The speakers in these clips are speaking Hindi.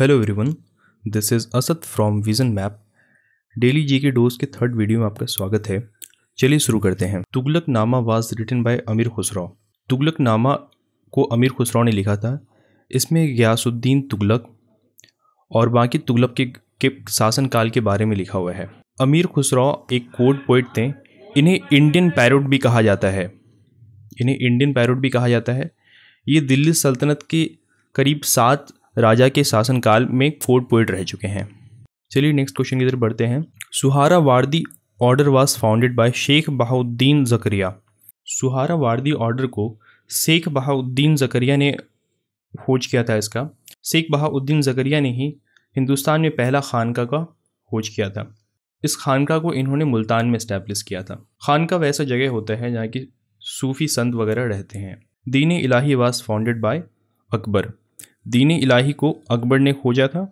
hello everyone this is Asad from Vision Map daily G K dose के थर्ड वीडियो में आपका स्वागत है चलिए शुरू करते हैं तुगलक नामा वाज रिटन बाय अमीर खुसराव तुगलक नामा को अमीर खुसराव ने लिखा था इसमें गयासुद्दीन तुगलक और बाकी तुगलक के, के शासनकाल के बारे में लिखा हुआ है अमीर खुसराव एक कोर्ट पोइट थे इन्हें इंडियन पैरोट भी कहा जाता है इन्हें इंडियन पैरोट भी कहा जाता है ये दिल्ली सल्तनत के करीब सात राजा के शासनकाल में फोर्ट पोइट रह चुके हैं चलिए नेक्स्ट क्वेश्चन की तरफ बढ़ते हैं Suhrawardi order was founded by Sheikh Bahauddin Zakariya Suhrawardi order को शेख बहाउद्दीन जकरिया ने खोज किया था इसका शेख बहाउद्दीन जकरिया ने ही हिंदुस्तान में पहला खानका का खोज किया था इस खानका को इन्होंने मुल्तान में इस्टेब्लिश किया था खानका वैसा जगह होता है जहाँ की सूफ़ी संत वगैरह रहते हैं Din Ilahi was founded by Akbar Din Ilahi को अकबर ने खोजा था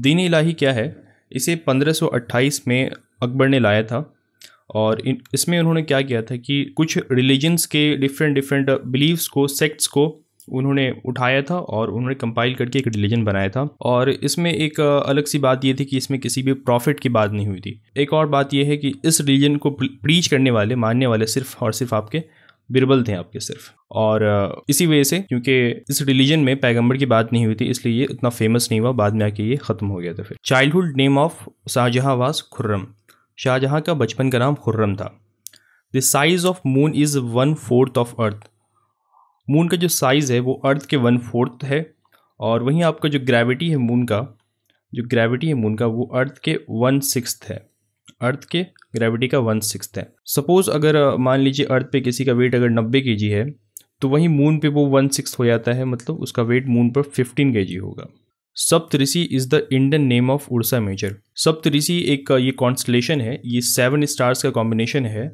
दीन इलाही क्या है इसे 1528 में अकबर ने लाया था और इसमें उन्होंने क्या किया था कि कुछ रिलीजन्स के डिफरेंट डिफरेंट बिलीव्स को सेक्ट्स को उन्होंने उठाया था और उन्होंने कंपाइल करके एक रिलीजन बनाया था और इसमें एक अलग सी बात ये थी कि इसमें किसी भी प्रॉफिट की बात नहीं हुई थी एक और बात यह है कि इस रिलीजन को प्रीच करने वाले मानने वाले सिर्फ और सिर्फ आपके बिरबल थे आपके सिर्फ और इसी वजह से क्योंकि इस रिलीजन में पैगंबर की बात नहीं हुई थी इसलिए ये इतना फेमस नहीं हुआ बाद में आके ये ख़त्म हो गया था फिर चाइल्डहुड नेम ऑफ शाहजहाँ वास खुर्रम शाहजहाँ का बचपन का नाम खुर्रम था the size of moon is one fourth of earth moon का जो साइज़ है वो अर्थ के वन फोर्थ है और वहीं आपका जो ग्रेविटी है मून का जो ग्रेविटी है मून का वो अर्थ के वन सिक्स है अर्थ के ग्रेविटी का वन सिक्स है सपोज अगर मान लीजिए अर्थ पे किसी का वेट अगर नब्बे के है तो वहीं मून पे वो वन सिक्स हो जाता है मतलब उसका वेट मून पर फिफ्टीन के होगा Saptarishi is the Indian name of Ursa Major Saptarishi एक ये कॉन्स्टलेशन है ये सेवन स्टार्स का कॉम्बिनेशन है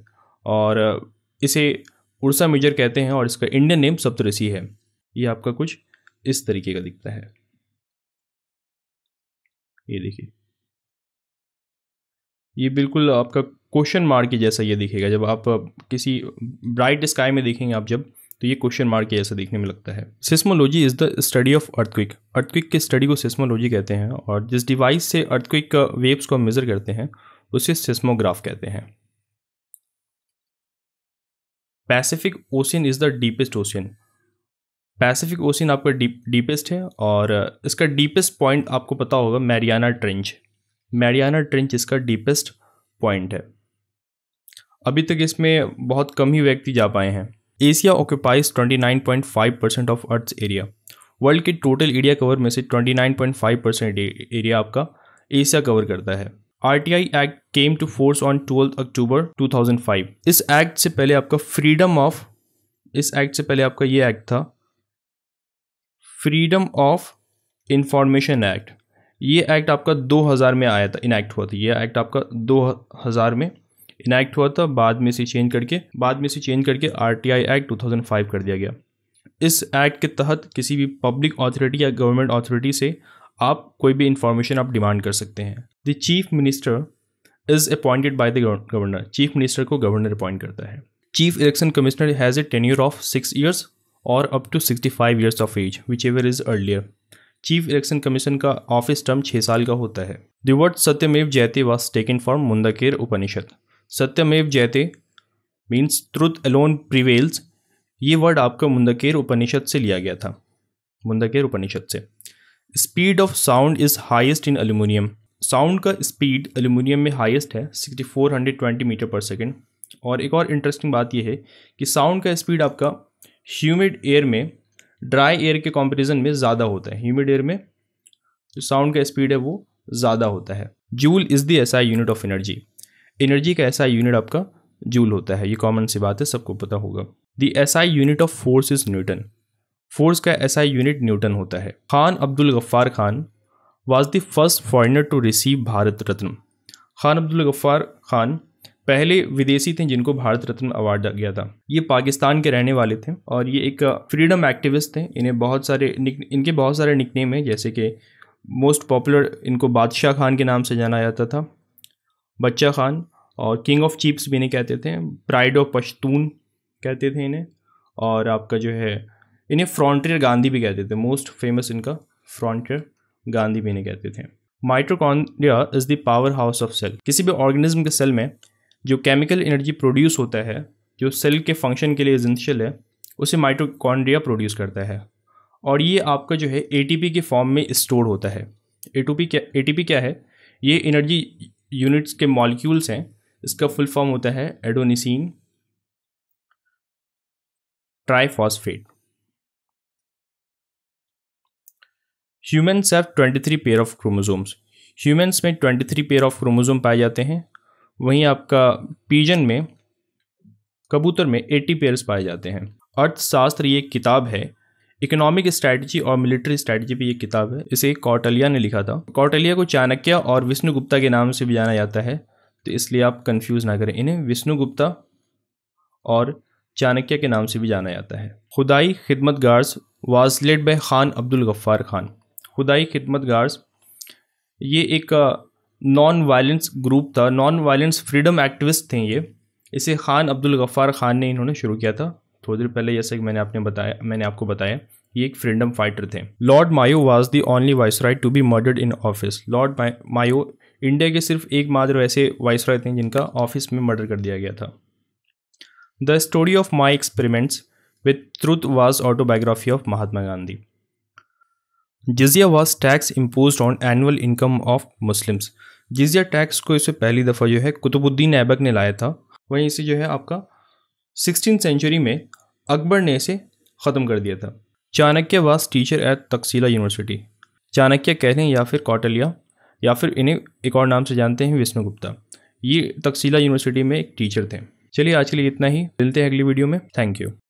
और इसे उड़सा मेजर कहते हैं और इसका इंडियन नेम सप्तऋषि है ये आपका कुछ इस तरीके का दिखता है ये देखिए ये बिल्कुल आपका क्वेश्चन मार्क के जैसा ये दिखेगा जब आप किसी ब्राइट स्काई में देखेंगे आप जब तो ये क्वेश्चन मार्क के जैसा देखने में लगता है seismology is the study of earthquake earthquake के स्टडी को सिस्मोलॉजी कहते हैं और जिस डिवाइस से अर्थक्विक वेव्स को मेज़र करते हैं उसे सिस्मोग्राफ कहते हैं Pacific Ocean is the deepest ocean Pacific Ocean आपका डीपेस्ट है और इसका डीपेस्ट पॉइंट आपको पता होगा मैरियाना ट्रेंच मैरियाना ट्रेंच इसका डीपेस्ट पॉइंट है अभी तक इसमें बहुत कम ही व्यक्ति जा पाए हैं Asia occupies 29.5 percent of earth area world के टोटल एरिया कवर में से 29.5 परसेंट एरिया आपका एशिया कवर करता है R T I act came to force on twelfth October 2005 इस एक्ट से पहले आपका फ्रीडम ऑफ इस एक्ट से पहले आपका ये एक्ट था फ्रीडम ऑफ इंफॉर्मेशन एक्ट ये एक्ट आपका 2000 में आया था इनैक्ट हुआ था ये एक्ट आपका 2000 में इनैक्ट हुआ था बाद में इसे चेंज करके बाद में इसे चेंज करके आर एक्ट 2005 कर दिया गया इस एक्ट के तहत किसी भी पब्लिक अथॉरिटी या गवर्नमेंट अथॉरिटी से आप कोई भी इंफॉर्मेशन आप डिमांड कर सकते हैं the chief minister is appointed by the governor chief minister को गवर्नर अपॉइंट करता है chief election commissioner has a tenure of six years और up to sixty five years of age whichever is earlier chief election commission का ऑफिस टर्म छः साल का होता है the word Satyameva Jayate was taken for Mundaka Upanishad Satyameva Jayate means truth alone prevails ये वर्ड आपका मुंदकेर उपनिषद से लिया गया था मुंदकेर उपनिषद से speed of sound is highest in aluminium sound का स्पीड एल्यूमिनियम में हाइस्ट है sixty four hundred twenty metre per second और एक और इंटरेस्टिंग बात यह है कि साउंड का स्पीड आपका ह्यूमिड एयर में ड्राई एयर के कंपैरिजन में ज़्यादा होता है ह्यूमिड एयर में जो साउंड का स्पीड है वो ज़्यादा होता है joule is the I unit of energy energy का ऐसा यूनिट आपका जूल होता है ये कॉमन सी बात है सबको पता होगा the I unit of force is newton force का ऐसा यूनिट न्यूटन होता है Khan Abdul Gaffar Khan was the first foreigner to receive Bharat Ratna Khan Abdul Gaffar Khan पहले विदेशी थे जिनको भारत रत्न अवार्ड गया था ये पाकिस्तान के रहने वाले थे और ये एक फ्रीडम एक्टिविस्ट थे इन्हें बहुत सारे निक इनके बहुत सारे निकनेम हैं जैसे कि मोस्ट पॉपुलर इनको बादशाह खान के नाम से जाना जाता था बच्चा खान और किंग ऑफ चीप्स भी इन्हें कहते थे प्राइड ऑफ पश्तून कहते थे इन्हें और आपका जो है इन्हें फ्रॉन्टियर गांधी भी कहते थे मोस्ट फेमस इनका फ्रॉन्टियर गांधी भी इन्हें कहते थे mitochondria is the power house of cell किसी भी ऑर्गेनिज्म के सेल में जो केमिकल एनर्जी प्रोड्यूस होता है जो सेल के फंक्शन के लिए एजेंशियल है उसे माइटोकॉन्ड्रिया प्रोड्यूस करता है और ये आपका जो है ए के फॉर्म में स्टोर होता है ए क्या ए क्या है ये एनर्जी यूनिट्स के मॉलिक्यूल्स हैं इसका फुल फॉर्म होता है adenosine triphosphate humans have 23 pair of chromosomes humans में 23 पेयर ऑफ क्रोमोजोम पाए जाते हैं वहीं आपका पीजन में कबूतर में एट्टी पेयर्स पाए जाते हैं अर्थशास्त्र ये किताब है इकोनॉमिक स्ट्रैटेजी और मिलिट्री स्ट्रैटेजी पे ये किताब है इसे कौटलिया ने लिखा था कौटलिया को चाणक्य और विष्णुगुप्ता के नाम से भी जाना जाता है तो इसलिए आप कंफ्यूज ना करें इन्हें विष्णुगुप्ता और चाणक्य के नाम से भी जाना जाता है Khudai Khidmatgars was by Khan Abdul Gaffar Khan Khudai Khidmatgars ये एक नॉन वायलेंस ग्रुप था नॉन वायलेंस फ्रीडम एक्टिविस्ट थे ये इसे खान अब्दुल गफ्फार खान ने इन्होंने शुरू किया था थोड़ी देर पहले जैसे कि मैंने आपने बताया मैंने आपको बताया ये एक फ्रीडम फाइटर थे Lord Mayo was the only roy to be murdered in office Lord Mayo India के सिर्फ एक मात्र ऐसे राय थे जिनका ऑफिस में मर्डर कर दिया गया था the story of my experiments with truth was autobiography of Mahatma Gandhi jizya was tax impose on annual income of Muslims जिजिया टैक्स को इसे पहली दफ़ा जो है कुतुबुद्दीन ऐबक ने लाया था वहीं इसे जो है आपका सिक्सटीन सेंचुरी में अकबर ने इसे ख़त्म कर दिया था Chanakya was teacher at Taxila university Chanakya कह या फिर कौटलिया या फिर इन्हें एक और नाम से जानते हैं विष्णु गुप्ता ये तकसीला यूनिवर्सिटी में एक टीचर थे चलिए आज के लिए इतना ही मिलते हैं अगली वीडियो में थैंक यू